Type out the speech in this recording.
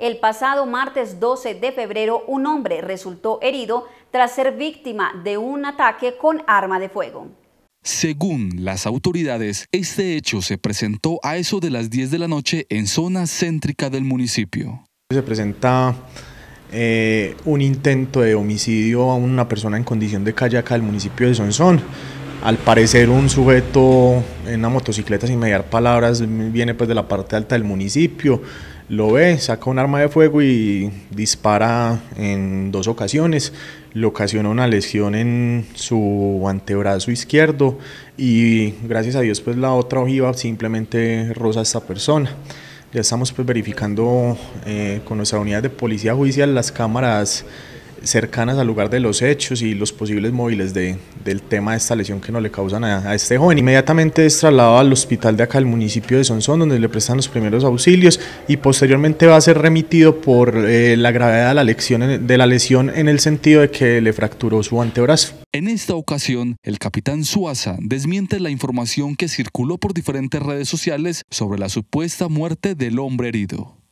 El pasado martes 12 de febrero, un hombre resultó herido tras ser víctima de un ataque con arma de fuego. Según las autoridades, este hecho se presentó a eso de las 10 de la noche en zona céntrica del municipio. Se presenta eh, un intento de homicidio a una persona en condición de calle acá del municipio de Sonsón al parecer un sujeto en una motocicleta sin mediar palabras viene pues de la parte alta del municipio, lo ve, saca un arma de fuego y dispara en dos ocasiones, le ocasiona una lesión en su antebrazo izquierdo y gracias a Dios pues la otra ojiva simplemente roza a esta persona. Ya estamos pues verificando eh, con nuestra unidad de policía judicial las cámaras cercanas al lugar de los hechos y los posibles móviles de, del tema de esta lesión que no le causan a, a, este joven. Inmediatamente es trasladado al hospital de acá del municipio de Sonsón, donde le prestan los primeros auxilios y posteriormente va a ser remitido por eh, la gravedad de la, lección, de la lesión en el sentido de que le fracturó su antebrazo. En esta ocasión, el capitán Suaza desmiente la información que circuló por diferentes redes sociales sobre la supuesta muerte del hombre herido.